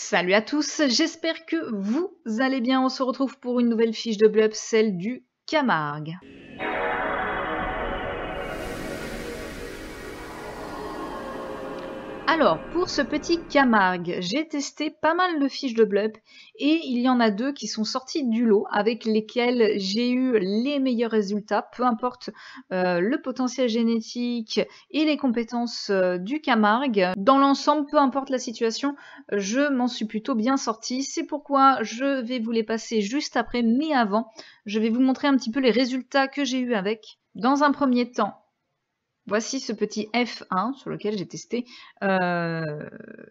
Salut à tous, j'espère que vous allez bien. On se retrouve pour une nouvelle fiche de blub, celle du Camargue. Alors, pour ce petit Camargue, j'ai testé pas mal de fiches de bleu et il y en a deux qui sont sorties du lot avec lesquelles j'ai eu les meilleurs résultats, peu importe euh, le potentiel génétique et les compétences euh, du Camargue. Dans l'ensemble, peu importe la situation, je m'en suis plutôt bien sortie. C'est pourquoi je vais vous les passer juste après, mais avant, je vais vous montrer un petit peu les résultats que j'ai eu avec. Dans un premier temps, Voici ce petit F1 sur lequel j'ai testé euh,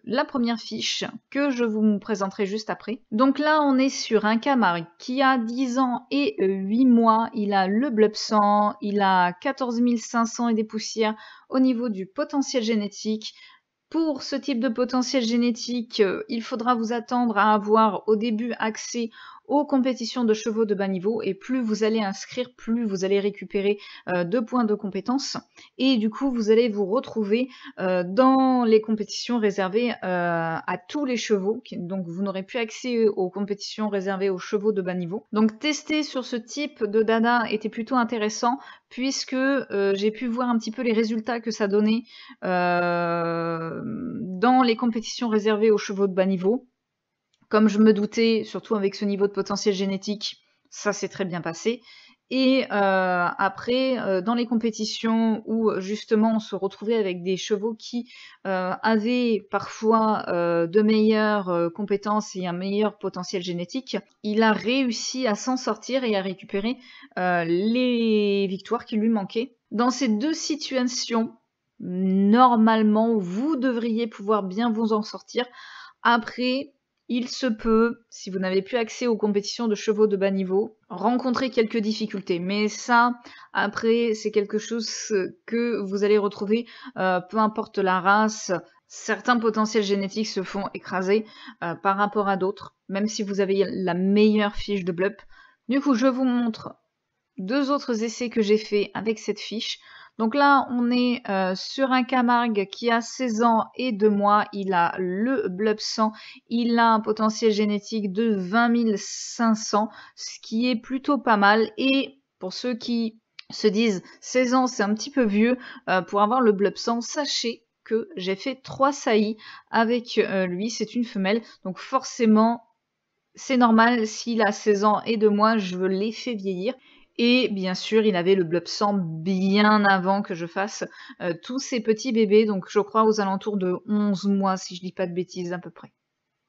la première fiche que je vous présenterai juste après. Donc là, on est sur un camarade qui a 10 ans et 8 euh, mois. Il a le bleu sang, il a 14 500 et des poussières au niveau du potentiel génétique. Pour ce type de potentiel génétique, euh, il faudra vous attendre à avoir au début accès aux compétitions de chevaux de bas niveau et plus vous allez inscrire, plus vous allez récupérer euh, deux points de compétence et du coup vous allez vous retrouver euh, dans les compétitions réservées euh, à tous les chevaux, donc vous n'aurez plus accès aux compétitions réservées aux chevaux de bas niveau. Donc tester sur ce type de dada était plutôt intéressant puisque j'ai pu voir un petit peu les résultats que ça donnait dans les compétitions réservées aux chevaux de bas niveau. Comme je me doutais, surtout avec ce niveau de potentiel génétique, ça s'est très bien passé. Et euh, après, euh, dans les compétitions où justement on se retrouvait avec des chevaux qui euh, avaient parfois de meilleures compétences et un meilleur potentiel génétique, il a réussi à s'en sortir et à récupérer les victoires qui lui manquaient. Dans ces deux situations, normalement, vous devriez pouvoir bien vous en sortir. Après, il se peut, si vous n'avez plus accès aux compétitions de chevaux de bas niveau, rencontrer quelques difficultés. Mais ça, après, c'est quelque chose que vous allez retrouver, euh, peu importe la race. Certains potentiels génétiques se font écraser euh, par rapport à d'autres, même si vous avez la meilleure fiche de blup. Du coup, je vous montre deux autres essais que j'ai fait avec cette fiche. Donc là, on est euh, sur un Camargue qui a 16 ans et 2 mois. Il a le bleu sang. Il a un potentiel génétique de 20 500, ce qui est plutôt pas mal. Et pour ceux qui se disent 16 ans, c'est un petit peu vieux euh, pour avoir le bleu sang, sachez que j'ai fait 3 saillies avec euh, lui. C'est une femelle, donc forcément, c'est normal. S'il a 16 ans et 2 mois, je l'ai fait vieillir. Et bien sûr, il avait le blob sang bien avant que je fasse euh, tous ces petits bébés, donc je crois aux alentours de 11 mois, si je dis pas de bêtises, à peu près.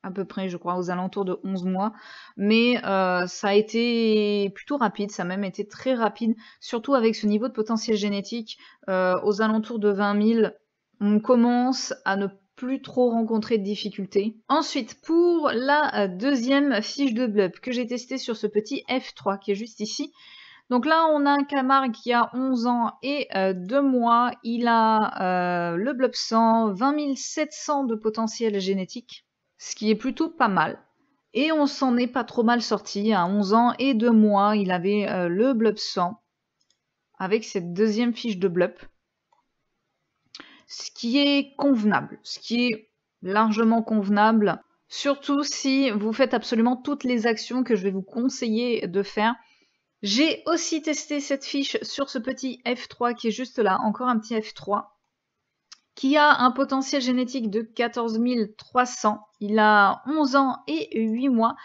À peu près, je crois, aux alentours de 11 mois. Mais euh, ça a été plutôt rapide, ça a même été très rapide, surtout avec ce niveau de potentiel génétique. Euh, aux alentours de 20 000, on commence à ne plus trop rencontrer de difficultés. Ensuite, pour la deuxième fiche de blub que j'ai testée sur ce petit F3 qui est juste ici, donc là, on a un Camargue qui a 11 ans et 2 euh, mois. Il a euh, le blob 100, 20 700 de potentiel génétique, ce qui est plutôt pas mal. Et on s'en est pas trop mal sorti. À 11 ans et 2 mois, il avait euh, le blob 100 avec cette deuxième fiche de blob. Ce qui est convenable, ce qui est largement convenable, surtout si vous faites absolument toutes les actions que je vais vous conseiller de faire j'ai aussi testé cette fiche sur ce petit F3 qui est juste là, encore un petit F3, qui a un potentiel génétique de 14 300. Il a 11 ans et 8 mois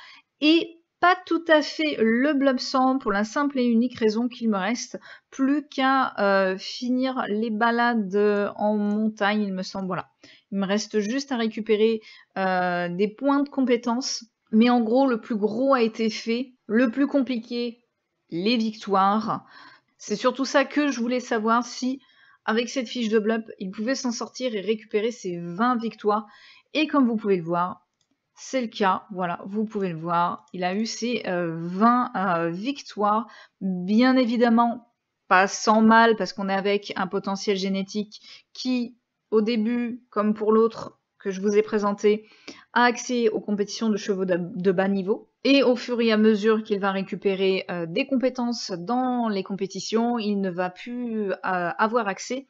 et pas tout à fait le blob pour la simple et unique raison qu'il me reste plus qu'à euh, finir les balades en montagne, il me semble. Voilà. Il me reste juste à récupérer euh, des points de compétences. Mais en gros, le plus gros a été fait. Le plus compliqué les victoires. C'est surtout ça que je voulais savoir si, avec cette fiche de bluff, il pouvait s'en sortir et récupérer ses 20 victoires. Et comme vous pouvez le voir, c'est le cas. Voilà, vous pouvez le voir. Il a eu ses 20 euh, euh, victoires. Bien évidemment, pas sans mal, parce qu'on est avec un potentiel génétique qui, au début, comme pour l'autre que je vous ai présenté, a accès aux compétitions de chevaux de bas niveau. Et au fur et à mesure qu'il va récupérer euh, des compétences dans les compétitions, il ne va plus euh, avoir accès.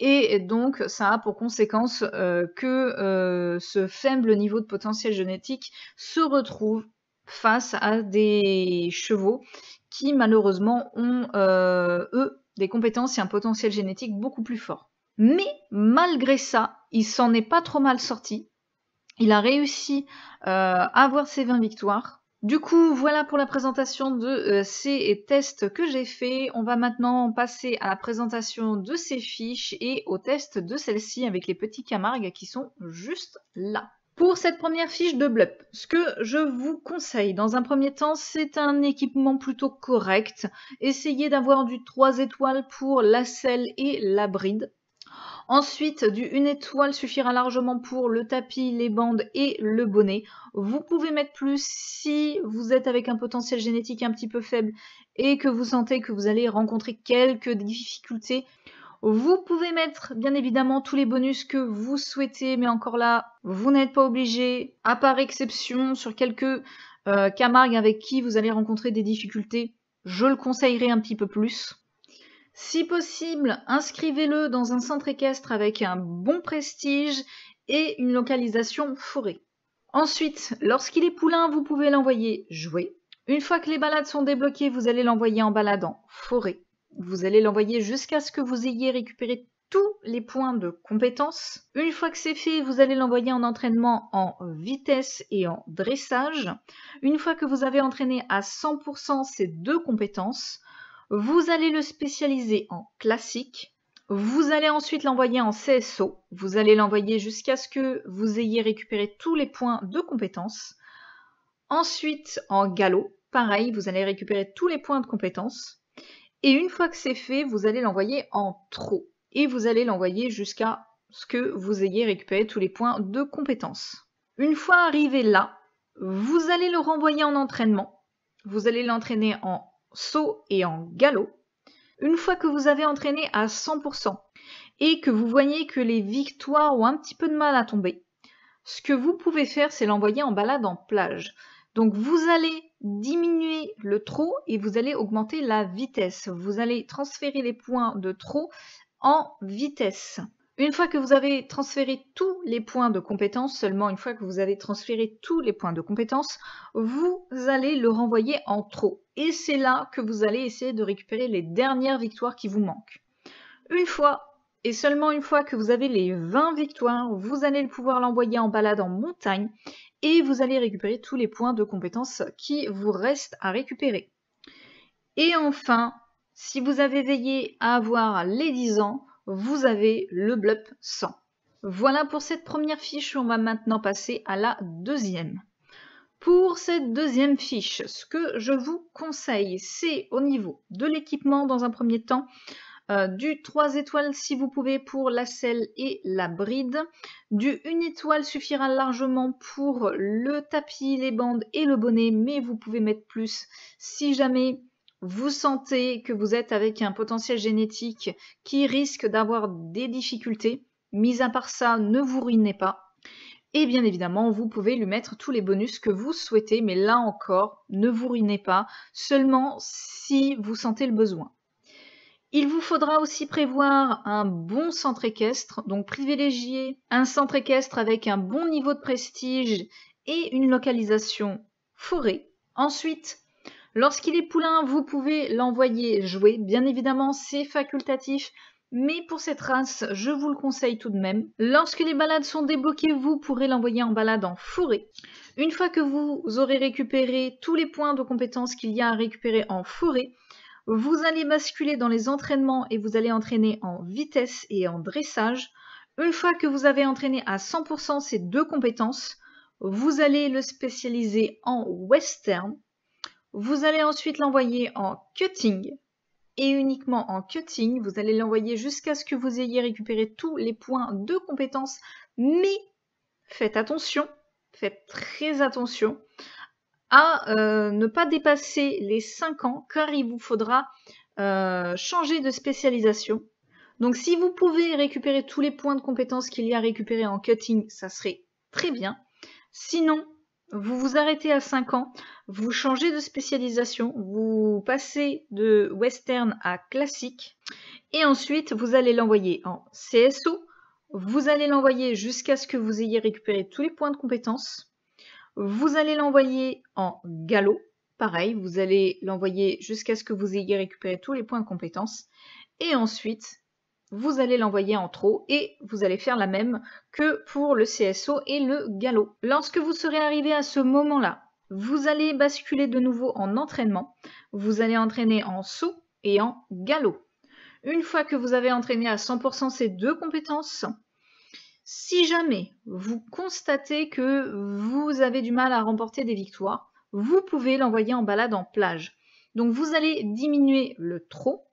Et donc, ça a pour conséquence euh, que ce faible niveau de potentiel génétique se retrouve face à des chevaux qui, malheureusement, ont, eux, des compétences et un potentiel génétique beaucoup plus fort. Mais malgré ça, il s'en est pas trop mal sorti. Il a réussi à avoir ses 20 victoires. Du coup, voilà pour la présentation de euh, ces euh, tests que j'ai fait, On va maintenant passer à la présentation de ces fiches et au test de celle-ci avec les petits Camargues qui sont juste là. Pour cette première fiche de Blup, ce que je vous conseille dans un premier temps, c'est un équipement plutôt correct. Essayez d'avoir du 3 étoiles pour la selle et la bride. Ensuite, du une étoile suffira largement pour le tapis, les bandes et le bonnet. Vous pouvez mettre plus si vous êtes avec un potentiel génétique un petit peu faible et que vous sentez que vous allez rencontrer quelques difficultés. Vous pouvez mettre bien évidemment tous les bonus que vous souhaitez, mais encore là, vous n'êtes pas obligé, à part exception, sur quelques euh, avec qui vous allez rencontrer des difficultés. Je le conseillerais un petit peu plus. Si possible, inscrivez-le dans un centre équestre avec un bon prestige et une localisation forêt. Ensuite, lorsqu'il est poulain, vous pouvez l'envoyer jouer. Une fois que les balades sont débloquées, vous allez l'envoyer en balade en forêt. Vous allez l'envoyer jusqu'à ce que vous ayez récupéré tous les points de compétence. Une fois que c'est fait, vous allez l'envoyer en entraînement en vitesse et en dressage. Une fois que vous avez entraîné à 100% ces deux compétences, vous allez le spécialiser en classique. Vous allez ensuite l'envoyer en CSO. Vous allez l'envoyer jusqu'à ce que vous ayez récupéré tous les points de compétence. Ensuite, en galop, pareil, vous allez récupérer tous les points de compétence. Et une fois que c'est fait, vous allez l'envoyer en trop. Et vous allez l'envoyer jusqu'à ce que vous ayez récupéré tous les points de compétence. Une fois arrivé là, vous allez le renvoyer en entraînement. Vous allez l'entraîner en saut et en galop, une fois que vous avez entraîné à 100% et que vous voyez que les victoires ont un petit peu de mal à tomber, ce que vous pouvez faire, c'est l'envoyer en balade en plage. Donc vous allez diminuer le trot et vous allez augmenter la vitesse. Vous allez transférer les points de trot en vitesse. Une fois que vous avez transféré tous les points de compétence, seulement une fois que vous avez transféré tous les points de compétence, vous allez le renvoyer en trop. Et c'est là que vous allez essayer de récupérer les dernières victoires qui vous manquent. Une fois et seulement une fois que vous avez les 20 victoires, vous allez pouvoir l'envoyer en balade en montagne et vous allez récupérer tous les points de compétence qui vous restent à récupérer. Et enfin, si vous avez veillé à avoir les 10 ans, vous avez le blup 100. Voilà pour cette première fiche, on va maintenant passer à la deuxième. Pour cette deuxième fiche, ce que je vous conseille, c'est au niveau de l'équipement dans un premier temps, euh, du 3 étoiles si vous pouvez pour la selle et la bride. Du 1 étoile suffira largement pour le tapis, les bandes et le bonnet, mais vous pouvez mettre plus si jamais vous sentez que vous êtes avec un potentiel génétique qui risque d'avoir des difficultés, mis à part ça, ne vous ruinez pas. Et bien évidemment, vous pouvez lui mettre tous les bonus que vous souhaitez, mais là encore, ne vous ruinez pas, seulement si vous sentez le besoin. Il vous faudra aussi prévoir un bon centre équestre, donc privilégier un centre équestre avec un bon niveau de prestige et une localisation forêt. Ensuite, Lorsqu'il est poulain, vous pouvez l'envoyer jouer. Bien évidemment, c'est facultatif, mais pour cette race, je vous le conseille tout de même. Lorsque les balades sont débloquées, vous pourrez l'envoyer en balade en forêt. Une fois que vous aurez récupéré tous les points de compétences qu'il y a à récupérer en forêt, vous allez basculer dans les entraînements et vous allez entraîner en vitesse et en dressage. Une fois que vous avez entraîné à 100% ces deux compétences, vous allez le spécialiser en western vous allez ensuite l'envoyer en cutting. Et uniquement en cutting, vous allez l'envoyer jusqu'à ce que vous ayez récupéré tous les points de compétence. Mais faites attention, faites très attention à euh, ne pas dépasser les 5 ans car il vous faudra euh, changer de spécialisation. Donc si vous pouvez récupérer tous les points de compétence qu'il y a récupérés en cutting, ça serait très bien. Sinon, vous vous arrêtez à 5 ans, vous changez de spécialisation, vous passez de western à classique, et ensuite vous allez l'envoyer en CSO, vous allez l'envoyer jusqu'à ce que vous ayez récupéré tous les points de compétence, vous allez l'envoyer en galop, pareil, vous allez l'envoyer jusqu'à ce que vous ayez récupéré tous les points de compétence, et ensuite vous allez l'envoyer en trop et vous allez faire la même que pour le CSO et le galop. Lorsque vous serez arrivé à ce moment-là, vous allez basculer de nouveau en entraînement. Vous allez entraîner en saut et en galop. Une fois que vous avez entraîné à 100% ces deux compétences, si jamais vous constatez que vous avez du mal à remporter des victoires, vous pouvez l'envoyer en balade en plage. Donc vous allez diminuer le trot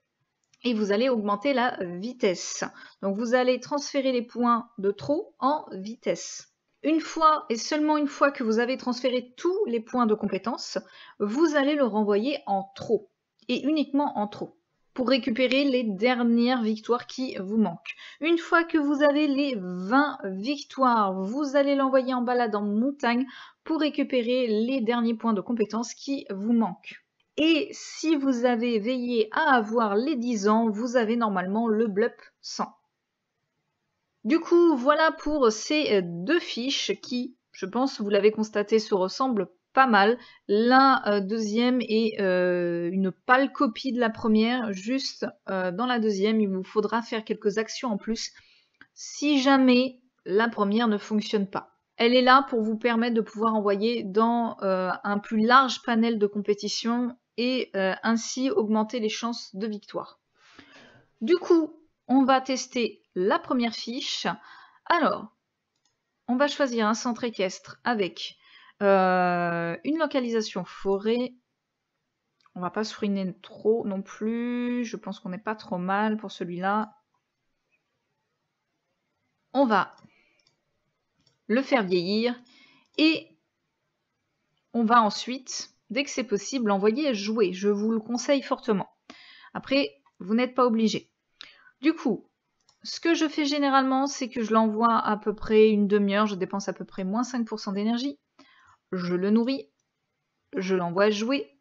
et vous allez augmenter la vitesse. Donc vous allez transférer les points de trop en vitesse. Une fois et seulement une fois que vous avez transféré tous les points de compétence, vous allez le renvoyer en trop et uniquement en trop pour récupérer les dernières victoires qui vous manquent. Une fois que vous avez les 20 victoires, vous allez l'envoyer en balade en montagne pour récupérer les derniers points de compétence qui vous manquent. Et si vous avez veillé à avoir les 10 ans, vous avez normalement le BLUP 100. Du coup, voilà pour ces euh, deux fiches qui, je pense, vous l'avez constaté, se ressemblent pas mal. La euh, deuxième est euh, une pâle copie de la première, juste dans la deuxième, il vous faudra faire quelques actions en plus si jamais la première ne fonctionne pas. Elle est là pour vous permettre de pouvoir envoyer dans un plus large panel de compétition et euh, ainsi augmenter les chances de victoire. Du coup, on va tester la première fiche. Alors, on va choisir un centre équestre avec euh, une localisation forêt. On va pas se ruiner trop non plus. Je pense qu'on n'est pas trop mal pour celui-là. On va le faire vieillir et on va ensuite dès que c'est possible, l'envoyer jouer. Je vous le conseille fortement. Après, vous n'êtes pas obligé. Du coup, ce que je fais généralement, c'est que je l'envoie à peu près une demi-heure. Je dépense à peu près moins 5% d'énergie. Je le nourris. Je l'envoie jouer.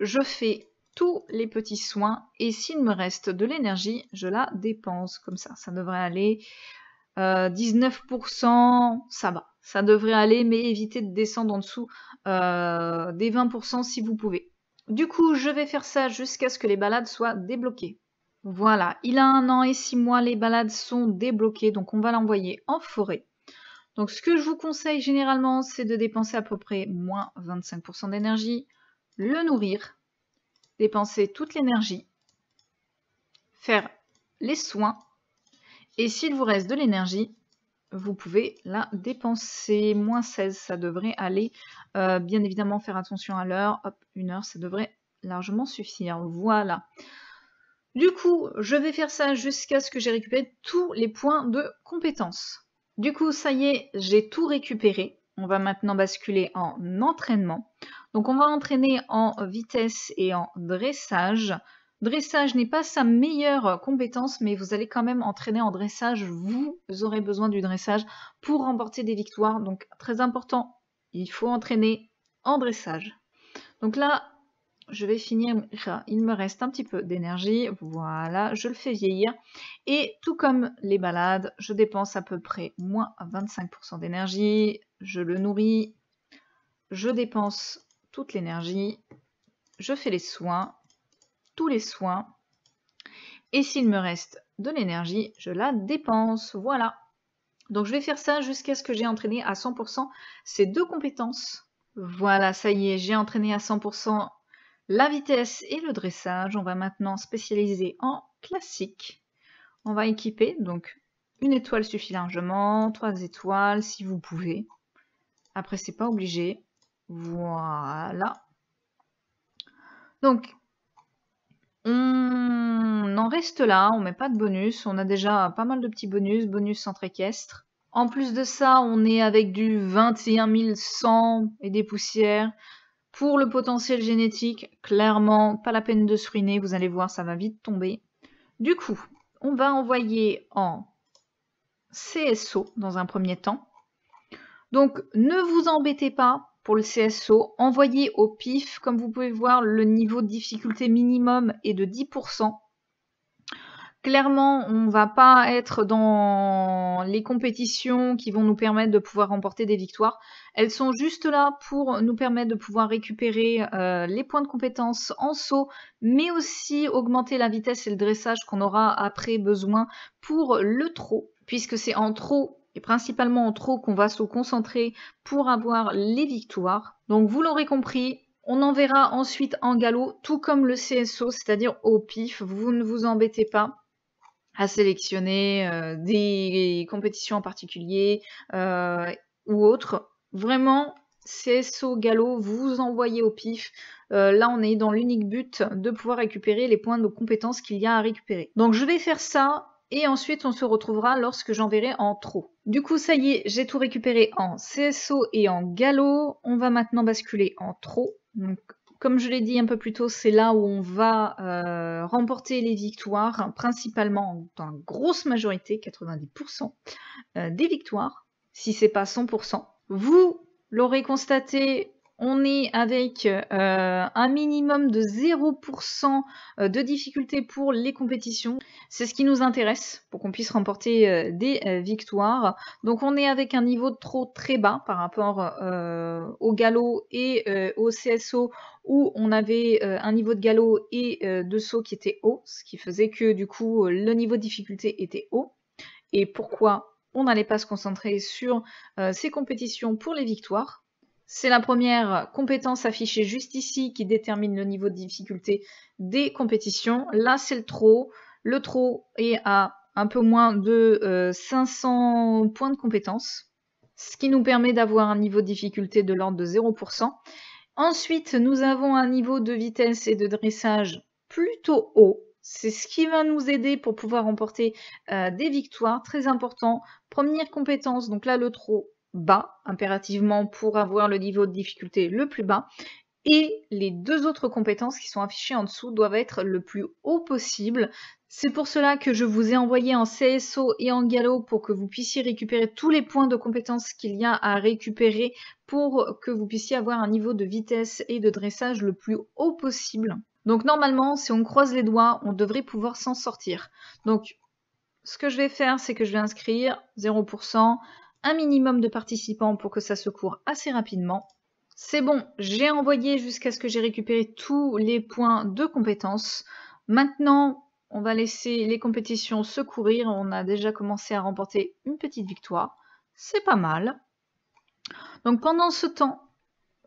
Je fais tous les petits soins et s'il me reste de l'énergie, je la dépense comme ça. Ça devrait aller 19%, euh, ça va, ça devrait aller, mais évitez de descendre en dessous euh, des 20% si vous pouvez. Du coup, je vais faire ça jusqu'à ce que les balades soient débloquées. Voilà, il a un an et six mois, les balades sont débloquées, donc on va l'envoyer en forêt. Donc ce que je vous conseille généralement, c'est de dépenser à peu près moins 25% d'énergie, le nourrir, dépenser toute l'énergie, faire les soins et s'il vous reste de l'énergie, vous pouvez la dépenser. Moins 16, ça devrait aller. Euh, bien évidemment, faire attention à l'heure. Hop, une heure, ça devrait largement suffire. Voilà. Du coup, je vais faire ça jusqu'à ce que j'ai récupéré tous les points de compétence. Du coup, ça y est, j'ai tout récupéré. On va maintenant basculer en entraînement. Donc on va entraîner en vitesse et en dressage. Dressage n'est pas sa meilleure euh, compétence, mais vous allez quand même entraîner en dressage. Vous aurez besoin du dressage pour remporter des victoires. Donc très important, il faut entraîner en dressage. Donc là, je vais finir. Ah, il me reste un petit peu d'énergie. Voilà, je le fais vieillir. Et tout comme les balades, je dépense à peu près moins 25% d'énergie. Je le nourris. Je dépense toute l'énergie. Je fais les soins les soins. Et s'il me reste de l'énergie, je la dépense. Voilà. Donc je vais faire ça jusqu'à ce que j'ai entraîné à 100% ces deux compétences. Voilà, ça y est, j'ai entraîné à 100% la vitesse et le dressage. On va maintenant spécialiser en classique. On va équiper, donc une étoile suffit largement, trois étoiles si vous pouvez. Après, c'est pas obligé. Voilà. Donc, on en reste là, on met pas de bonus, on a déjà pas mal de petits bonus, bonus centre équestre. En plus de ça, on est avec du 21 100 et des poussières. Pour le potentiel génétique, clairement, pas la peine de se ruiner, vous allez voir, ça va vite tomber. Du coup, on va envoyer en CSO dans un premier temps. Donc ne vous embêtez pas, le CSO, envoyé au pif. Comme vous pouvez voir, le niveau de difficulté minimum est de 10%. Clairement, on va pas être dans les compétitions qui vont nous permettre de pouvoir remporter des victoires. Elles sont juste là pour nous permettre de pouvoir récupérer euh, les points de compétence en saut, mais aussi augmenter la vitesse et le dressage qu'on aura après besoin pour le trot, puisque c'est en trot et principalement en trop qu'on va se concentrer pour avoir les victoires. Donc vous l'aurez compris, on enverra ensuite en galop, tout comme le CSO, c'est-à-dire au pif, vous ne vous embêtez pas à sélectionner euh, des compétitions en particulier euh, ou autres. Vraiment, CSO galop, vous envoyez au pif. Euh, là, on est dans l'unique but de pouvoir récupérer les points de compétences qu'il y a à récupérer. Donc, je vais faire ça et ensuite on se retrouvera lorsque j'enverrai en trop. Du coup ça y est, j'ai tout récupéré en CSO et en galop, on va maintenant basculer en trop. Donc comme je l'ai dit un peu plus tôt, c'est là où on va euh, remporter les victoires, principalement dans la grosse majorité, 90% euh, des victoires, si c'est pas 100%. Vous l'aurez constaté on est avec euh, un minimum de 0% euh, de difficulté pour les compétitions. C'est ce qui nous intéresse pour qu'on puisse remporter euh, des victoires. Donc on est avec un niveau de trop très bas par rapport au galop et au CSO où on avait un niveau de galop et de saut qui était haut, ce qui faisait que du coup le niveau de difficulté était haut. Et pourquoi on n'allait pas se concentrer sur ces compétitions pour les victoires c'est la première compétence affichée juste ici qui détermine le niveau de difficulté des compétitions. Là, c'est le trop. Le trop est à un peu moins de 500 euh, points de compétence, ce qui nous permet d'avoir un niveau de difficulté de l'ordre de 0%. Ensuite, nous avons un niveau de vitesse et de dressage plutôt haut. C'est ce qui va nous aider pour pouvoir remporter euh, des victoires. Très important. Première compétence, donc là le trot bas, impérativement pour avoir le niveau de difficulté le plus bas, et les deux autres compétences qui sont affichées en dessous doivent être le plus haut possible. C'est pour cela que je vous ai envoyé en CSO et en galop pour que vous puissiez récupérer tous les points de compétences qu'il y a à récupérer pour que vous puissiez avoir un niveau de vitesse et de dressage le plus haut possible. Donc normalement, si on croise les doigts, on devrait pouvoir s'en sortir. Donc ce que je vais faire, c'est que je vais inscrire 0%, un minimum de participants pour que ça se coure assez rapidement. C'est bon, j'ai envoyé jusqu'à ce que j'ai récupéré tous les points de compétence. Maintenant, on va laisser les compétitions se courir. On a déjà commencé à remporter une petite victoire. C'est pas mal. Donc pendant ce temps,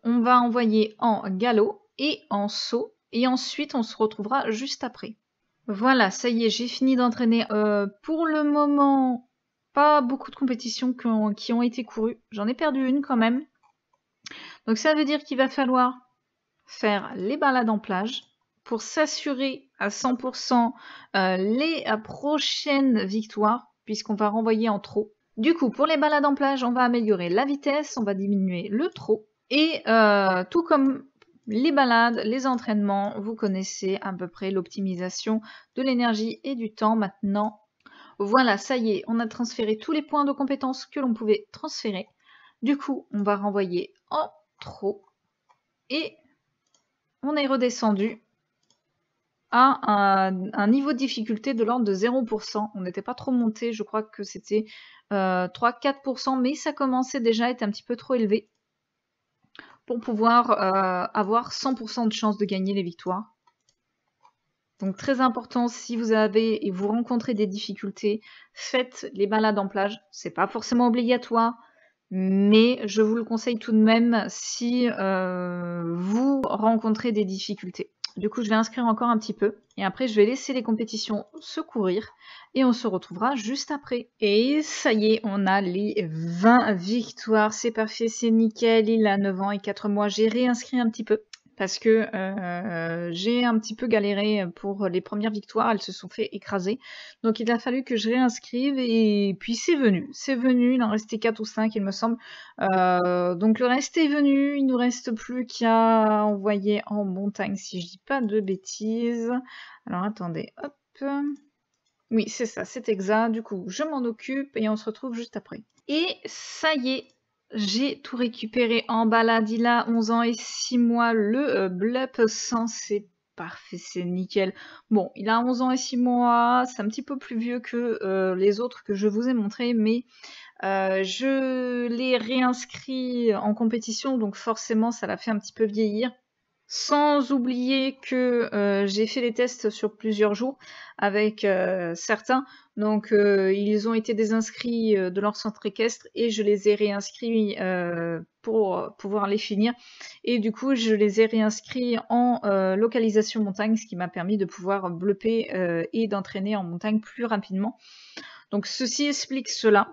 on va envoyer en galop et en saut. Et ensuite, on se retrouvera juste après. Voilà, ça y est, j'ai fini d'entraîner. Euh, pour le moment, pas beaucoup de compétitions qui ont, été courues. J'en ai perdu une quand même. Donc ça veut dire qu'il va falloir faire les balades en plage pour s'assurer à 100% euh, les euh, prochaines victoires, puisqu'on va renvoyer en trop. Du coup, pour les balades en plage, on va améliorer la vitesse, on va diminuer le trop. Et euh, tout comme les balades, les entraînements, vous connaissez à peu près l'optimisation de l'énergie et du temps. Maintenant, voilà, ça y est, on a transféré tous les points de compétence que l'on pouvait transférer. Du coup, on va renvoyer en trop et on est redescendu à un, niveau de difficulté de l'ordre de 0%. On n'était pas trop monté, je crois que c'était 3-4%, euh, mais ça commençait déjà à être un petit peu trop élevé pour pouvoir euh, avoir 100% de chance de gagner les victoires. Donc très important, si vous avez et vous rencontrez des difficultés, faites les balades en plage. C'est pas forcément obligatoire, mais je vous le conseille tout de même si euh, vous rencontrez des difficultés. Du coup, je vais inscrire encore un petit peu et après, je vais laisser les compétitions se courir et on se retrouvera juste après. Et ça y est, on a les 20 victoires. C'est parfait, c'est nickel. Il a 9 ans et 4 mois. J'ai réinscrit un petit peu parce que euh, j'ai un petit peu galéré pour les premières victoires, elles se sont fait écraser. Donc il a fallu que je réinscrive et puis c'est venu, c'est venu, il en restait 4 ou 5 il me semble. Euh, donc le reste est venu, il nous reste plus qu'à envoyer en montagne si je dis pas de bêtises. Alors attendez, hop. Oui, c'est ça, c'est exact. Du coup, je m'en occupe et on se retrouve juste après. Et ça y est, j'ai tout récupéré en a 11 ans et 6 mois, le euh, blep sans c'est parfait, c'est nickel. Bon, il a 11 ans et 6 mois, c'est un petit peu plus vieux que euh, les autres que je vous ai montrés, mais euh, je l'ai réinscrit en compétition, donc forcément ça l'a fait un petit peu vieillir sans oublier que euh, j'ai fait les tests sur plusieurs jours avec euh, certains. Donc euh, ils ont été désinscrits de leur centre équestre et je les ai réinscrits pour pouvoir les finir. Et du coup je les ai réinscrits en localisation montagne, ce qui m'a permis de pouvoir bleuper et d'entraîner en montagne plus rapidement. Donc ceci explique cela.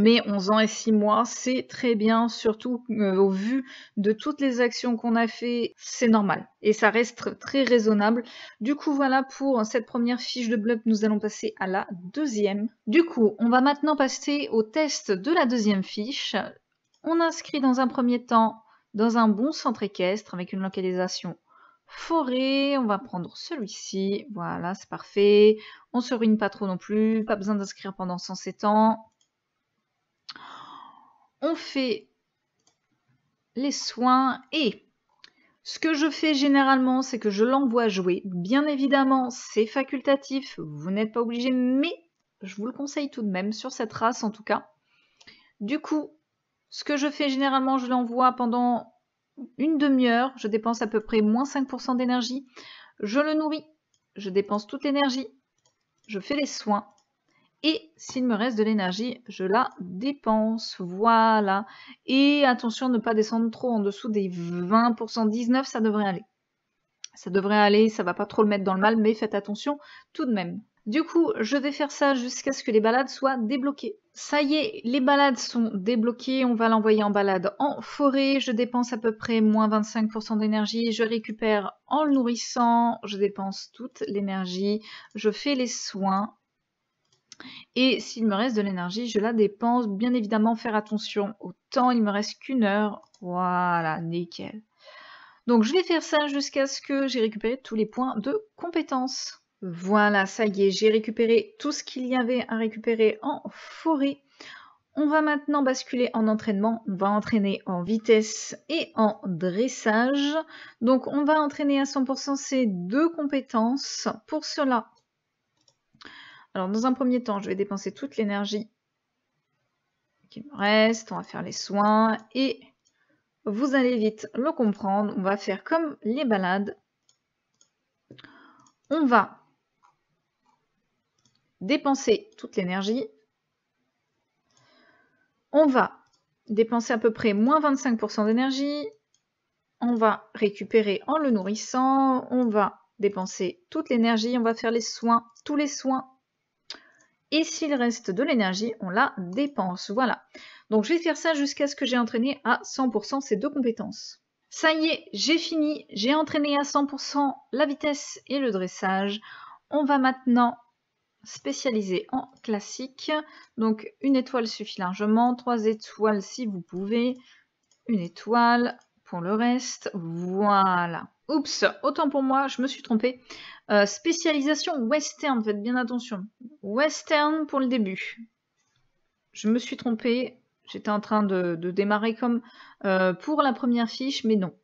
Mais 11 ans et 6 mois, c'est très bien, surtout euh, au vu de toutes les actions qu'on a fait, c'est normal. Et ça reste très raisonnable. Du coup, voilà pour cette première fiche de bloc, nous allons passer à la deuxième. Du coup, on va maintenant passer au test de la deuxième fiche. On inscrit dans un premier temps dans un bon centre équestre avec une localisation forêt, on va prendre celui-ci, voilà c'est parfait, on se ruine pas trop non plus, pas besoin d'inscrire pendant 107 ans, on fait les soins et ce que je fais généralement, c'est que je l'envoie jouer. Bien évidemment, c'est facultatif, vous n'êtes pas obligé, mais je vous le conseille tout de même, sur cette race en tout cas. Du coup, ce que je fais généralement, je l'envoie pendant une demi-heure, je dépense à peu près moins 5% d'énergie, je le nourris, je dépense toute l'énergie, je fais les soins, et s'il me reste de l'énergie, je la dépense. Voilà. Et attention ne pas descendre trop en dessous des 20%. 19, ça devrait aller. Ça devrait aller, ça va pas trop le mettre dans le mal, mais faites attention tout de même. Du coup, je vais faire ça jusqu'à ce que les balades soient débloquées. Ça y est, les balades sont débloquées, on va l'envoyer en balade en forêt, je dépense à peu près moins 25% d'énergie, je récupère en le nourrissant, je dépense toute l'énergie, je fais les soins, et s'il me reste de l'énergie, je la dépense. Bien évidemment, faire attention au temps. Il me reste qu'une heure. Voilà, nickel. Donc je vais faire ça jusqu'à ce que j'ai récupéré tous les points de compétence. Voilà, ça y est, j'ai récupéré tout ce qu'il y avait à récupérer en forêt. On va maintenant basculer en entraînement. On va entraîner en vitesse et en dressage. Donc on va entraîner à 100% ces deux compétences. Pour cela, alors, dans un premier temps, je vais dépenser toute l'énergie qui me reste. On va faire les soins et vous allez vite le comprendre. On va faire comme les balades. On va dépenser toute l'énergie. On va dépenser à peu près moins 25% d'énergie. On va récupérer en le nourrissant. On va dépenser toute l'énergie. On va faire les soins, tous les soins et s'il reste de l'énergie, on la dépense. Voilà. Donc je vais faire ça jusqu'à ce que j'ai entraîné à 100% ces deux compétences. Ça y est, j'ai fini. J'ai entraîné à 100% la vitesse et le dressage. On va maintenant spécialiser en classique. Donc une étoile suffit largement. Trois étoiles si vous pouvez. Une étoile pour le reste. Voilà. Oups, autant pour moi, je me suis trompée. Euh, spécialisation western, faites bien attention. Western pour le début. Je me suis trompée, j'étais en train de, démarrer comme euh, pour la première fiche, mais non.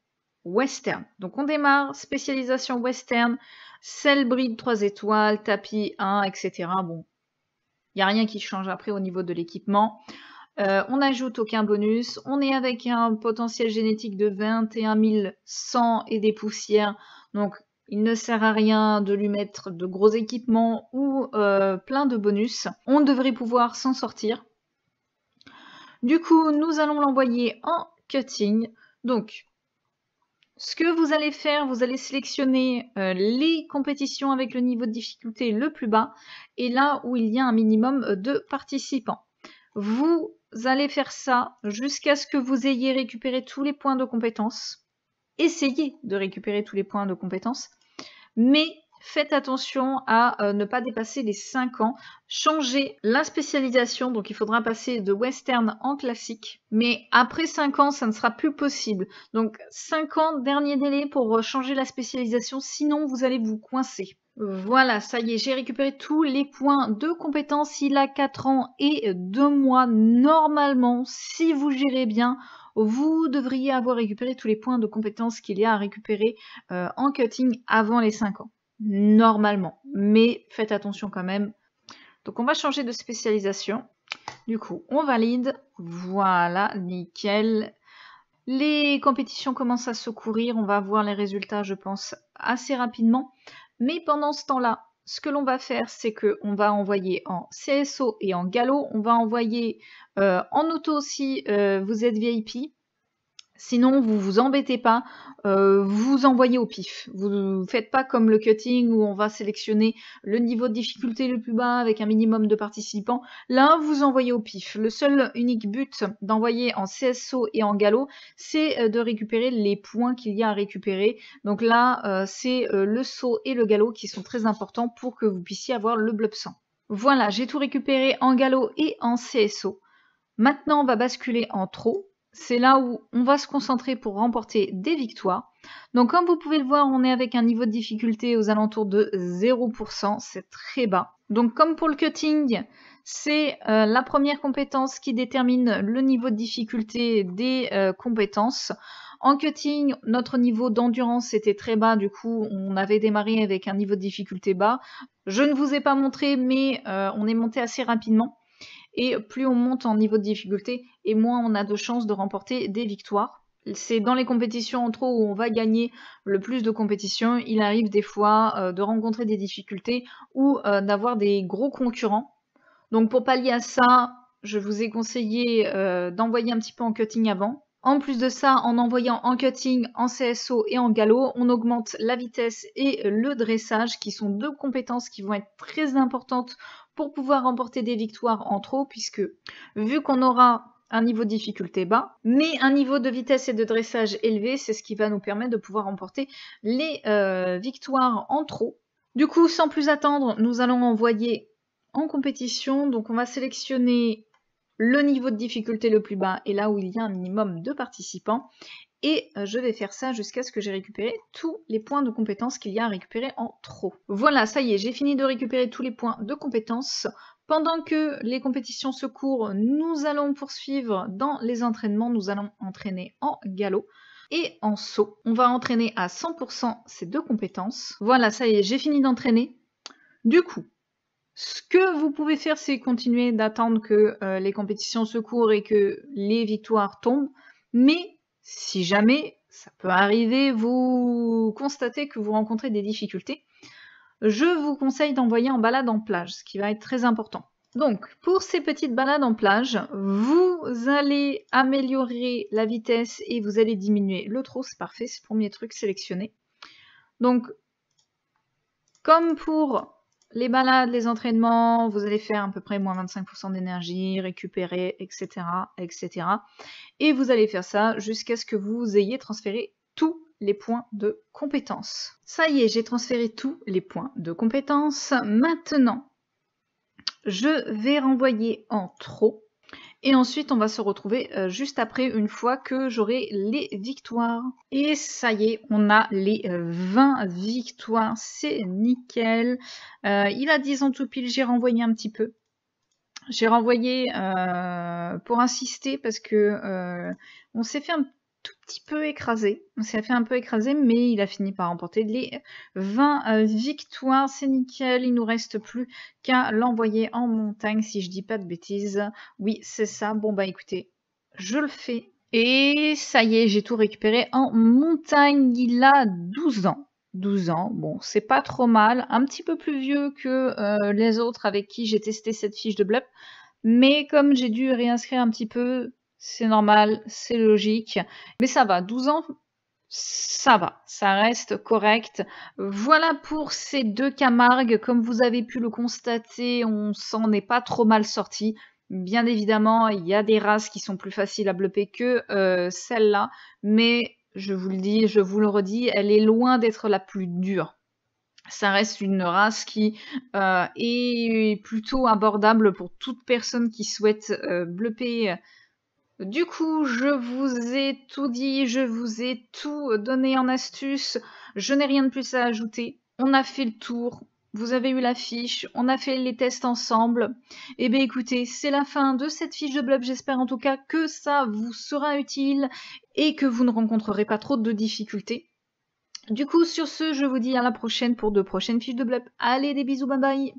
Western. Donc on démarre, spécialisation western, sel bride 3 étoiles, tapis 1, etc. Bon, il n'y a rien qui change après au niveau de l'équipement. Euh, on n'ajoute aucun bonus. On est avec un potentiel génétique de 21 100 et des poussières. Donc il ne sert à rien de lui mettre de gros équipements ou euh, plein de bonus. On devrait pouvoir s'en sortir. Du coup, nous allons l'envoyer en cutting. Donc, ce que vous allez faire, vous allez sélectionner euh, les compétitions avec le niveau de difficulté le plus bas et là où il y a un minimum de participants. Vous allez faire ça jusqu'à ce que vous ayez récupéré tous les points de compétence essayez de récupérer tous les points de compétence, mais faites attention à euh, ne pas dépasser les 5 ans. Changez la spécialisation, donc il faudra passer de western en classique, mais après 5 ans, ça ne sera plus possible. Donc 5 ans, dernier délai pour euh, changer la spécialisation, sinon vous allez vous coincer. Voilà, ça y est, j'ai récupéré tous les points de compétences. Il a 4 ans et 2 mois. Normalement, si vous gérez bien, vous devriez avoir récupéré tous les points de compétences qu'il y a à récupérer euh, en cutting avant les 5 ans, normalement. Mais faites attention quand même. Donc on va changer de spécialisation. Du coup, on valide. Voilà, nickel. Les compétitions commencent à se courir. On va voir les résultats, je pense, assez rapidement. Mais pendant ce temps-là, ce que l'on va faire, c'est que on va envoyer en CSO et en galop. On va envoyer euh, en auto si euh, vous êtes VIP. Sinon, vous vous embêtez pas, euh, vous envoyez au pif. Vous ne faites pas comme le cutting où on va sélectionner le niveau de difficulté le plus bas avec un minimum de participants. Là, vous envoyez au pif. Le seul unique but d'envoyer en CSO et en galop, c'est euh, de récupérer les points qu'il y a à récupérer. Donc là, euh, c'est le saut et le galop qui sont très importants pour que vous puissiez avoir le blub sang. Voilà, j'ai tout récupéré en galop et en CSO. Maintenant, on va basculer en trop c'est là où on va se concentrer pour remporter des victoires. Donc comme vous pouvez le voir, on est avec un niveau de difficulté aux alentours de 0%, c'est très bas. Donc comme pour le cutting, c'est euh, la première compétence qui détermine le niveau de difficulté des euh, compétences. En cutting, notre niveau d'endurance était très bas, du coup on avait démarré avec un niveau de difficulté bas. Je ne vous ai pas montré, mais euh, on est monté assez rapidement et plus on monte en niveau de difficulté et moins on a de chances de remporter des victoires. C'est dans les compétitions en trop où on va gagner le plus de compétitions. Il arrive des fois euh, de rencontrer des difficultés ou euh, d'avoir des gros concurrents. Donc pour pallier à ça, je vous ai conseillé euh, d'envoyer un petit peu en cutting avant. En plus de ça, en envoyant en cutting, en CSO et en galop, on augmente la vitesse et le dressage, qui sont deux compétences qui vont être très importantes pour pouvoir remporter des victoires en trop, puisque vu qu'on aura un niveau de difficulté bas, mais un niveau de vitesse et de dressage élevé, c'est ce qui va nous permettre de pouvoir remporter les euh, victoires en trop. Du coup, sans plus attendre, nous allons envoyer en compétition. Donc on va sélectionner le niveau de difficulté le plus bas et là où il y a un minimum de participants et euh, je vais faire ça jusqu'à ce que j'ai récupéré tous les points de compétences qu'il y a à récupérer en trop. Voilà, ça y est, j'ai fini de récupérer tous les points de compétences. Pendant que les compétitions se courent, nous allons poursuivre dans les entraînements, nous allons entraîner en galop et en saut. On va entraîner à 100% ces deux compétences. Voilà, ça y est, j'ai fini d'entraîner. Du coup, ce que vous pouvez faire, c'est continuer d'attendre que euh, les compétitions se courent et que les victoires tombent, mais si jamais, ça peut arriver, vous constatez que vous rencontrez des difficultés, je vous conseille d'envoyer en balade en plage, ce qui va être très important. Donc, pour ces petites balades en plage, vous allez améliorer la vitesse et vous allez diminuer le trot, c'est parfait, c'est le premier truc sélectionné. Donc, comme pour les balades, les entraînements, vous allez faire à peu près moins 25% d'énergie, récupérer, etc., etc. Et vous allez faire ça jusqu'à ce que vous ayez transféré tous les points de compétence. Ça y est, j'ai transféré tous les points de compétence. Maintenant, je vais renvoyer en trop et ensuite, on va se retrouver euh, juste après, une fois que j'aurai les victoires. Et ça y est, on a les 20 euh, victoires. C'est nickel. Euh, il a 10 ans tout pile, j'ai renvoyé un petit peu. J'ai renvoyé pour insister parce que on s'est fait un tout petit peu écrasé. On s'est fait un peu écraser, mais il a fini par remporter les 20 euh, victoires. C'est nickel. Il nous reste plus qu'à l'envoyer en montagne, si je dis pas de bêtises. Oui, c'est ça. Bon, bah écoutez, je le fais. Et ça y est, j'ai tout récupéré en montagne. Il a 12 ans. 12 ans, bon, c'est pas trop mal, un petit peu plus vieux que euh, les autres avec qui j'ai testé cette fiche de blup, mais comme j'ai dû réinscrire un petit peu c'est normal, c'est logique, mais ça va, 12 ans, ça va, ça reste correct. Voilà pour ces deux camargues. Comme vous avez pu le constater, on s'en est pas trop mal sorti. Bien évidemment, il y a des races qui sont plus faciles à bleuper que euh, celle-là, mais je vous le dis, je vous le redis, elle est loin d'être la plus dure. Ça reste une race qui euh, est plutôt abordable pour toute personne qui souhaite euh, bleuper du coup, je vous ai tout dit, je vous ai tout donné en astuce, je n'ai rien de plus à ajouter. On a fait le tour, vous avez eu la fiche, on a fait les tests ensemble. Et eh bien écoutez, c'est la fin de cette fiche de blob. j'espère en tout cas que ça vous sera utile et que vous ne rencontrerez pas trop de difficultés. Du coup, sur ce, je vous dis à la prochaine pour de prochaines fiches de blog. Allez, des bisous, bye bye